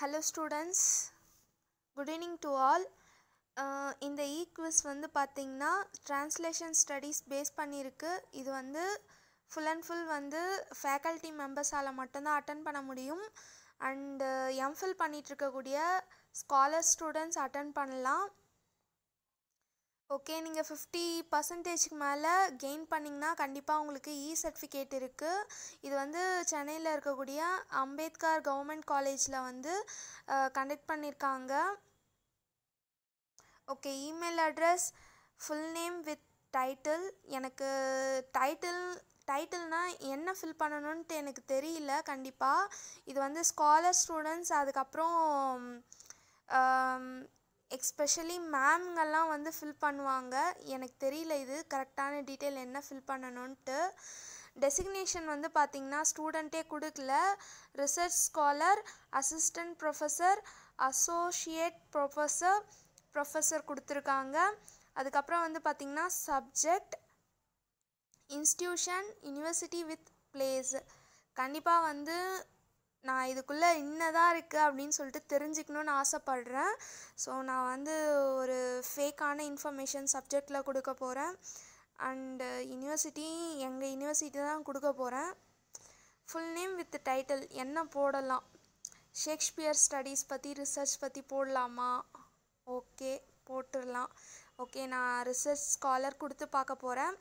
hello students good evening to all இந்த ஈக்வஸ் e வந்து பார்த்திங்கன்னா ட்ரான்ஸ்லேஷன் ஸ்டடீஸ் பேஸ் பண்ணியிருக்கு இது வந்து ஃபுல் அண்ட் ஃபுல் வந்து ஃபேக்கல்ட்டி மெம்பர்ஸால் மட்டும்தான் அட்டன் பண்ண முடியும் அண்டு எம்ஃபில் பண்ணிகிட்ருக்கக்கூடிய ஸ்காலர் ஸ்டூடெண்ட்ஸ் அட்டன் பண்ணலாம் ஓகே நீங்கள் ஃபிஃப்டி பர்சன்டேஜ்க்கு மேலே கெயின் பண்ணிங்கன்னா கண்டிப்பாக உங்களுக்கு இ சர்டிஃபிகேட் இருக்குது இது வந்து சென்னையில் இருக்கக்கூடிய அம்பேத்கர் கவர்மெண்ட் காலேஜில் வந்து கண்டக்ட் பண்ணியிருக்காங்க okay email address full name with title எனக்கு டைட்டில் டைட்டில்னால் என்ன ஃபில் பண்ணணுன்ட்டு எனக்கு தெரியல கண்டிப்பாக இது வந்து ஸ்காலர் ஸ்டூடெண்ட்ஸ் அதுக்கப்புறம் எக்ஸ்பெஷலி மேம்ங்கெல்லாம் வந்து ஃபில் பண்ணுவாங்க எனக்கு தெரியல இது கரெக்டான டீட்டெயில் என்ன ஃபில் பண்ணணுன்ட்டு டெசிக்னேஷன் வந்து பார்த்திங்கன்னா ஸ்டூடெண்ட்டே கொடுக்கல research scholar assistant professor associate professor professor கொடுத்துருக்காங்க அதுக்கப்புறம் வந்து பார்த்திங்கன்னா subject institution university with place கண்டிப்பாக வந்து நான் இதுக்குள்ளே இன்னதாக இருக்குது அப்படின்னு சொல்லிட்டு தெரிஞ்சுக்கணுன்னு ஆசைப்பட்றேன் ஸோ நான் வந்து ஒரு ஃபேக்கான இன்ஃபர்மேஷன் சப்ஜெக்டில் கொடுக்க போகிறேன் அண்டு யூனிவர்சிட்டி எங்கள் யூனிவர்சிட்டி தான் கொடுக்க போகிறேன் ஃபுல் நேம் வித் டைட்டில் என்ன போடலாம் ஷேக்ஸ்பியர் ஸ்டடீஸ் பற்றி ரிசர்ச் பற்றி போடலாமா ஓகே போட்டுடலாம் ஓகே நான் ரிசர்ச் ஸ்காலர் கொடுத்து பார்க்க போகிறேன்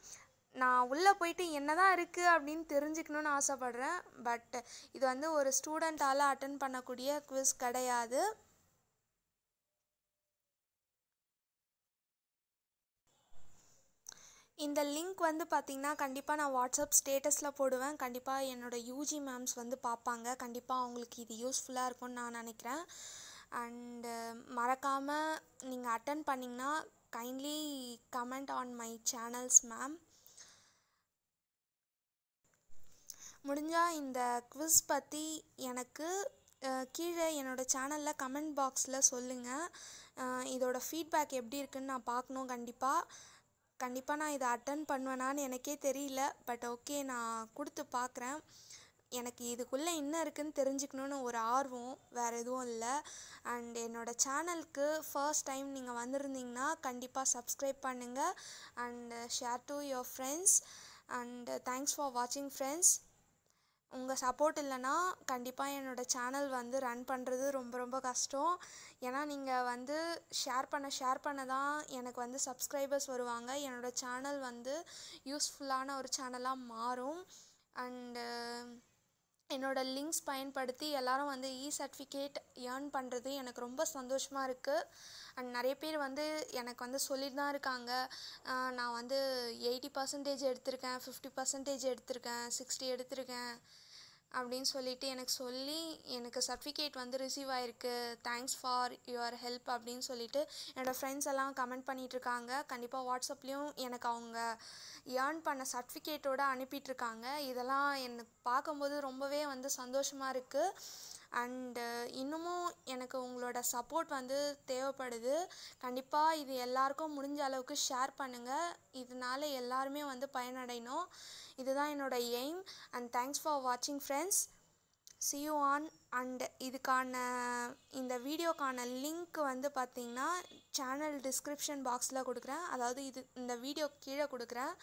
நான் உள்ளே போயிட்டு என்ன தான் இருக்குது அப்படின்னு தெரிஞ்சுக்கணுன்னு ஆசைப்பட்றேன் பட் இது வந்து ஒரு ஸ்டூடெண்ட்டால் அட்டன் பண்ணக்கூடிய குவிஸ் கிடையாது இந்த லிங்க் வந்து பார்த்திங்கன்னா கண்டிப்பாக நான் வாட்ஸ்அப் ஸ்டேட்டஸில் போடுவேன் கண்டிப்பாக என்னோடய யூஜி மேம்ஸ் வந்து பார்ப்பாங்க கண்டிப்பாக அவங்களுக்கு இது யூஸ்ஃபுல்லாக இருக்கும்னு நான் நினைக்கிறேன் அண்டு மறக்காமல் நீங்கள் அட்டன் பண்ணிங்கன்னா kindly comment on my channels ma'am முடிஞ்சால் இந்த குவிஸ் பற்றி எனக்கு கீழே என்னோடய சேனலில் கமெண்ட் பாக்ஸில் சொல்லுங்கள் இதோடய ஃபீட்பேக் எப்படி இருக்குன்னு நான் பார்க்கணும் கண்டிப்பாக கண்டிப்பாக நான் இதை அட்டன் பண்ணுவேனான்னு எனக்கே தெரியல பட் ஓகே நான் கொடுத்து பார்க்குறேன் எனக்கு இதுக்குள்ளே என்ன இருக்குதுன்னு தெரிஞ்சுக்கணுன்னு ஒரு ஆர்வம் வேறு எதுவும் இல்லை அண்ட் என்னோடய சேனலுக்கு ஃபர்ஸ்ட் டைம் நீங்கள் வந்திருந்தீங்கன்னா கண்டிப்பாக சப்ஸ்கிரைப் பண்ணுங்கள் and share to your friends and thanks for வாட்சிங் ஃப்ரெண்ட்ஸ் உங்கள் சப்போர்ட் இல்லைன்னா கண்டிப்பாக என்னோடய சேனல் வந்து ரன் பண்ணுறது ரொம்ப ரொம்ப கஷ்டம் ஏன்னா நீங்கள் வந்து ஷேர் பண்ண ஷேர் பண்ண தான் எனக்கு வந்து சப்ஸ்கிரைபர்ஸ் வருவாங்க என்னோடய சேனல் வந்து யூஸ்ஃபுல்லான ஒரு சேனலாக மாறும் அண்டு என்னோடய லிங்க்ஸ் பயன்படுத்தி எல்லாரும் வந்து இ சர்டிஃபிகேட் ஏர்ன் பண்ணுறது எனக்கு ரொம்ப சந்தோஷமாக இருக்குது அண்ட் நிறைய பேர் வந்து எனக்கு வந்து சொல்லிட்டு தான் இருக்காங்க நான் வந்து எயிட்டி பர்சன்டேஜ் எடுத்திருக்கேன் ஃபிஃப்டி பர்சன்டேஜ் எடுத்திருக்கேன் சிக்ஸ்டி எடுத்திருக்கேன் அப்படின்னு சொல்லிட்டு எனக்கு சொல்லி எனக்கு சர்டிஃபிகேட் வந்து ரிசீவ் ஆகிருக்கு தேங்க்ஸ் ஃபார் யுவர் ஹெல்ப் அப்படின்னு சொல்லிட்டு என்னோடய ஃப்ரெண்ட்ஸ் எல்லாம் கமெண்ட் பண்ணிகிட்ருக்காங்க கண்டிப்பாக வாட்ஸ்அப்லேயும் எனக்கு அவங்க ஏர்ன் பண்ண சர்டிஃபிகேட்டோடு அனுப்பிட்டுருக்காங்க இதெல்லாம் என்னை பார்க்கும்போது ரொம்பவே வந்து சந்தோஷமாக இருக்குது அண்டு uh, இன்னமும் எனக்கு உங்களோட சப்போர்ட் வந்து தேவைப்படுது கண்டிப்பாக இது எல்லாருக்கும் முடிஞ்ச அளவுக்கு ஷேர் பண்ணுங்கள் இதனால் எல்லாருமே வந்து பயனடையணும் இதுதான் என்னோடய எய்ம் அண்ட் தேங்க்ஸ் ஃபார் வாட்சிங் friends see you on and இதுக்கான இந்த வீடியோக்கான லிங்க் வந்து பார்த்தீங்கன்னா சேனல் டிஸ்கிரிப்ஷன் பாக்ஸில் கொடுக்குறேன் அதாவது இது இந்த வீடியோ கீழே கொடுக்குறேன்